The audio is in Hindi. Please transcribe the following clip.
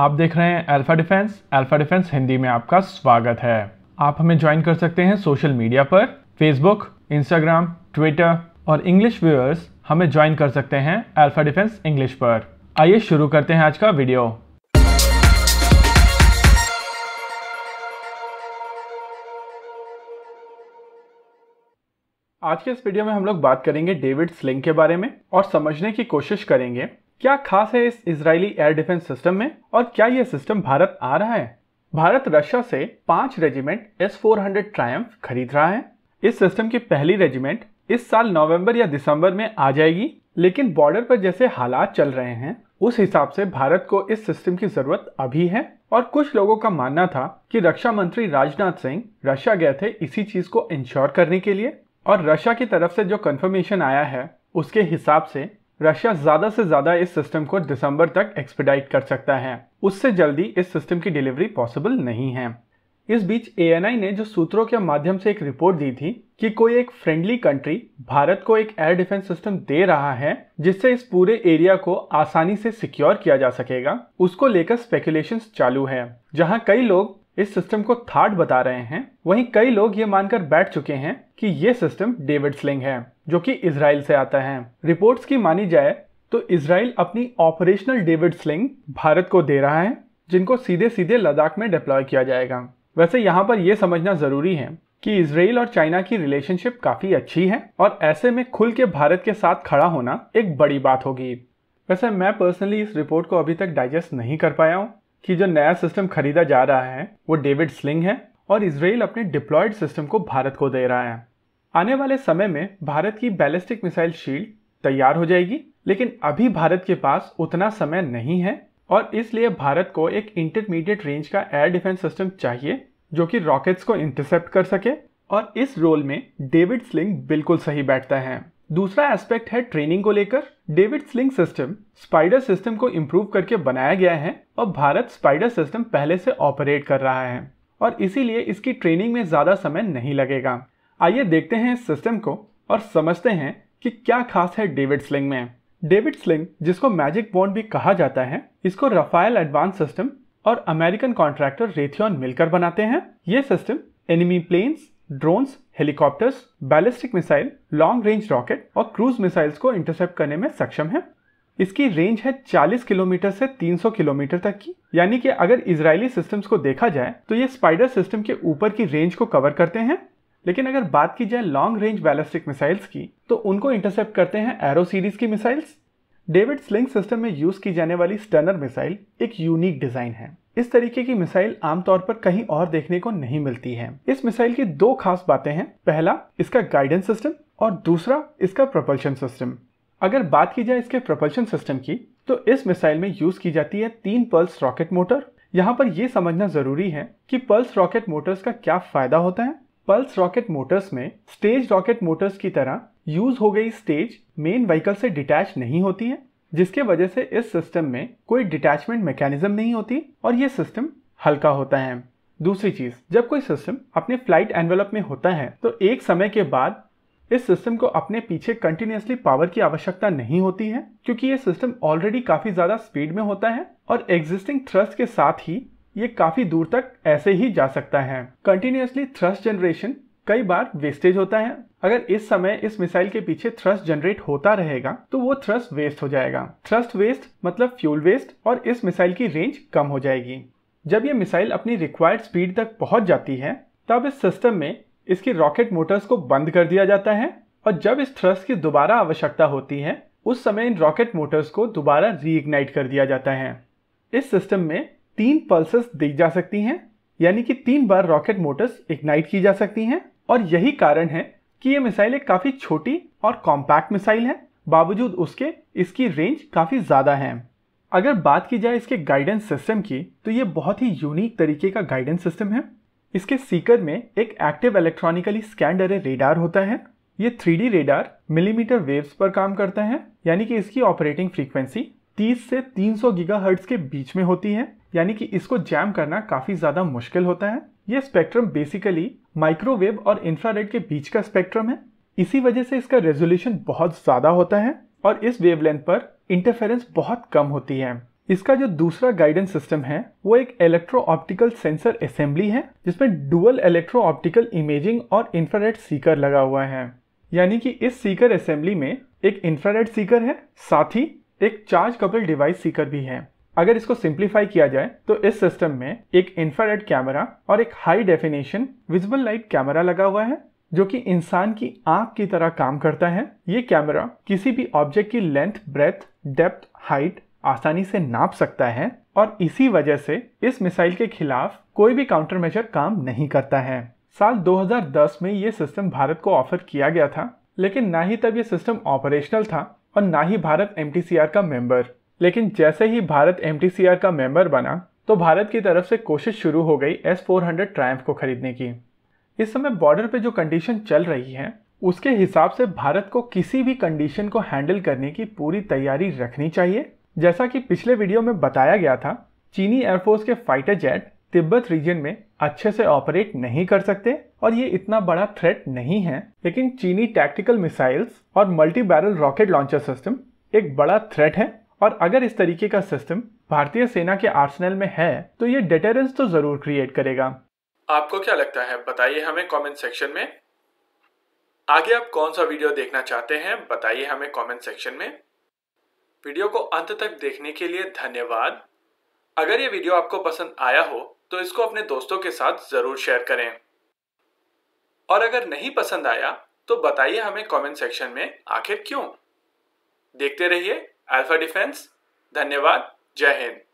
आप देख रहे हैं alpha defence alpha defence Hindi में आपका स्वागत है आप हमें ज्वाइन कर सकते हैं सोशल मीडिया पर फेसबुक इंस्टाग्राम ट्विटर और इंग्लिश व्यूअर्स हमें ज्वाइन कर सकते हैं अल्फा डिफेंस इंग्लिश पर आइए शुरू करते हैं आज का वीडियो आज के इस वीडियो में हम लोग बात करेंगे डेविड स्लिंग के बारे में और समझने की कोशिश करेंगे क्या खास है इस इसराइली एयर डिफेंस सिस्टम में और क्या यह सिस्टम भारत आ रहा है भारत रशिया से पांच रेजिमेंट एस फोर हंड्रेड खरीद रहा है इस सिस्टम की पहली रेजिमेंट इस साल नवंबर या दिसंबर में आ जाएगी लेकिन बॉर्डर पर जैसे हालात चल रहे हैं उस हिसाब से भारत को इस सिस्टम की जरूरत अभी है और कुछ लोगों का मानना था कि रक्षा मंत्री राजनाथ सिंह रशिया गए थे इसी चीज को इंश्योर करने के लिए और रशिया की तरफ से जो कंफर्मेशन आया है उसके हिसाब से रशिया ज़्यादा से ज़्यादा इस सिस्टम को दिसंबर तक एक्सपेडाइट कर सकता है उससे जल्दी इस सिस्टम की डिलीवरी पॉसिबल नहीं है इस बीच ए ने जो सूत्रों के माध्यम से एक रिपोर्ट दी थी कि कोई एक फ्रेंडली कंट्री भारत को एक एयर डिफेंस सिस्टम दे रहा है जिससे इस पूरे एरिया को आसानी से सिक्योर किया जा सकेगा उसको लेकर स्पेकुलेशन चालू है जहाँ कई लोग इस सिस्टम को थाट बता रहे हैं वहीं कई लोग ये मानकर बैठ चुके हैं कि ये सिस्टम डेविड स्लिंग है जो कि इसराइल से आता है रिपोर्ट्स की मानी जाए तो इसराइल अपनी ऑपरेशनल डेविड स्लिंग भारत को दे रहा है जिनको सीधे सीधे लद्दाख में डिप्लॉय किया जाएगा वैसे यहाँ पर यह समझना जरूरी है कि इसराइल और चाइना की रिलेशनशिप काफी अच्छी है और ऐसे में खुल के भारत के साथ खड़ा होना एक बड़ी बात होगी वैसे मैं पर्सनली इस रिपोर्ट को अभी तक डाइजेस्ट नहीं कर पाया हूँ कि जो नया सिस्टम खरीदा जा रहा है वो डेविड स्लिंग है और इसराइल अपने डिप्लॉयड सिस्टम को भारत को दे रहा है आने वाले समय में भारत की बैलिस्टिक मिसाइल शील्ड तैयार हो जाएगी लेकिन अभी भारत के पास उतना समय नहीं है और इसलिए भारत को एक इंटरमीडिएट रेंज का एयर डिफेंस सिस्टम चाहिए जो कि रॉकेट्स को इंटरसेप्ट कर सके और इस रोल में डेविड स्लिंग बिल्कुल सही बैठता है दूसरा एस्पेक्ट है ट्रेनिंग को लेकर David sling system spider system को इम्प्रूव करके बनाया गया है और भारत स्पाइडर सिस्टम पहले से ऑपरेट कर रहा है और इसीलिए इसकी ट्रेनिंग में ज़्यादा समय नहीं लगेगा आइए देखते हैं इस सिस्टम को और समझते हैं कि क्या खास है डेविड स्लिंग में डेविड स्लिंग जिसको मैजिक बॉन्ड भी कहा जाता है इसको रफायल एडवांस सिस्टम और अमेरिकन कॉन्ट्रैक्टर रेथियन मिलकर बनाते हैं ये system enemy planes drones helicopters ballistic missile long range rocket और क्रूज मिसाइल्स को इंटरसेप्ट करने में सक्षम है इसकी रेंज है 40 किलोमीटर से 300 किलोमीटर तक की यानी कि अगर इजरायली सिस्टम्स को देखा जाए तो ये स्पाइडर सिस्टम के ऊपर की रेंज को कवर करते हैं लेकिन अगर बात की जाए लॉन्ग रेंज बैलिस्टिक मिसाइल्स की तो उनको इंटरसेप्ट करते हैं एरो सीरीज की मिसाइल्स डेविड स्लिंग सिस्टम में यूज की जाने वाली स्टर्नर मिसाइल एक यूनिक डिजाइन है इस तरीके की मिसाइल आमतौर पर कहीं और देखने को नहीं मिलती है इस मिसाइल की दो खास बातें हैं पहला इसका गाइडेंस सिस्टम और दूसरा इसका प्रोपल्शन सिस्टम अगर बात की जाए इसके प्रोपल्शन सिस्टम की तो इस मिसाइल में यूज की जाती है तीन पल्स रॉकेट मोटर यहाँ पर यह समझना जरूरी है कि पल्स रॉकेट मोटर्स का क्या फायदा होता है पल्स रॉकेट मोटर्स में स्टेज रॉकेट मोटर्स की तरह यूज हो गई स्टेज मेन व्हीकल से डिटैच नहीं होती है जिसके वजह से इस सिस्टम में कोई डिटैचमेंट मैकेनिज्म नहीं होती और ये सिस्टम हल्का होता है दूसरी चीज जब कोई सिस्टम अपने फ्लाइट एनवेलप में होता है तो एक समय के बाद इस सिस्टम को अपने पीछे कंटिन्यूसली पावर की आवश्यकता नहीं होती है क्योंकि ये सिस्टम ऑलरेडी काफी ज्यादा स्पीड में होता है और एग्जिस्टिंग थ्रस्ट के साथ ही ये काफी दूर तक ऐसे ही जा सकता है कंटिन्यूसली थ्रस्ट जनरेशन कई बार वेस्टेज होता है अगर इस समय इस मिसाइल के पीछे थ्रस्ट जनरेट होता रहेगा तो वो थ्रस्ट वेस्ट हो जाएगा थ्रस्ट वेस्ट मतलब फ्यूल वेस्ट और इस मिसाइल की रेंज कम हो जाएगी जब ये मिसाइल अपनी रिक्वायर्ड स्पीड तक पहुंच जाती है तब इस सिस्टम में इसकी रॉकेट मोटर्स को बंद कर दिया जाता है और जब इस थ्रस्ट की दोबारा आवश्यकता होती है उस समय इन रॉकेट मोटर्स को दोबारा रीइग्नाइट कर दिया जाता है इस सिस्टम में तीन पल्सेस दी जा सकती हैं यानी कि तीन बार रॉकेट मोटर्स इग्नाइट की जा सकती हैं और यही कारण है कि ये मिसाइल एक काफ़ी छोटी और कॉम्पैक्ट मिसाइल है बावजूद उसके इसकी रेंज काफ़ी ज़्यादा है अगर बात की जाए इसके गाइडेंस सिस्टम की तो ये बहुत ही यूनिक तरीके का गाइडेंस सिस्टम है इसके सीकर में एक active electronically scanned array radar होता है ये थ्री रेडार मिलीमीटर वेव्स पर काम करता है यानी कि इसकी ऑपरेटिंग फ्रीक्वेंसी 30 से 300 हर्ट्स के बीच में होती है यानी कि इसको जैम करना काफी ज्यादा मुश्किल होता है ये स्पेक्ट्रम बेसिकली माइक्रोवेव और इंफ्रारेड के बीच का स्पेक्ट्रम है इसी वजह से इसका रेजोल्यूशन बहुत ज्यादा होता है और इस वेवलेंथ पर इंटरफेरेंस बहुत कम होती है इसका जो दूसरा गाइडेंस सिस्टम है वो एक इलेक्ट्रो ऑप्टिकल सेंसर असेंबली है जिसमें डुअल इलेक्ट्रो ऑप्टिकल इमेजिंग और इंफ्रारेड सीकर लगा हुआ है यानी कि इस सीकर असेंबली में एक इंफ्रारेड सीकर है साथ ही एक चार्ज कपल डिवाइस सीकर भी है अगर इसको सिंप्लीफाई किया जाए तो इस सिस्टम में एक इंफ्रारेड कैमरा और एक high definition visible light camera लगा हुआ है जो कि इंसान की आंख की तरह काम करता है ये कैमरा किसी भी ऑब्जेक्ट की लेंथ ब्रेथ डेप्थ हाइट आसानी से नाप सकता है और इसी वजह से इस मिसाइल के खिलाफ कोई भी काउंटर मेजर काम नहीं करता है साल 2010 में ये सिस्टम भारत को ऑफर किया गया था लेकिन ना ही तब ये सिस्टम ऑपरेशनल था और ना ही भारत एम का मेंबर लेकिन जैसे ही भारत एम का मेंबर बना तो भारत की तरफ से कोशिश शुरू हो गई एस फोर हंड्रेड को खरीदने की इस समय बॉर्डर पे जो कंडीशन चल रही है उसके हिसाब से भारत को किसी भी कंडीशन को हैंडल करने की पूरी तैयारी रखनी चाहिए जैसा कि पिछले वीडियो में बताया गया था चीनी एयरफोर्स के फाइटर जेट तिब्बत रीजन में अच्छे से ऑपरेट नहीं कर सकते और ये इतना बड़ा थ्रेट नहीं है लेकिन चीनी टैक्टिकल मिसाइल्स और multi barrel rocket launcher system एक बड़ा थ्रेट है और अगर इस तरीके का सिस्टम भारतीय सेना के आर्सेनल में है तो ये डेटेरेंस तो जरूर क्रिएट करेगा आपको क्या लगता है बताइए हमें कमेंट सेक्शन में आगे आप कौन सा वीडियो देखना चाहते हैं बताइए हमें कमेंट सेक्शन में वीडियो को अंत तक देखने के लिए धन्यवाद अगर ये वीडियो आपको पसंद आया हो तो इसको अपने दोस्तों के साथ ज़रूर शेयर करें और अगर नहीं पसंद आया तो बताइए हमें कमेंट सेक्शन में आखिर क्यों देखते रहिए अल्फा डिफेंस धन्यवाद जय हिंद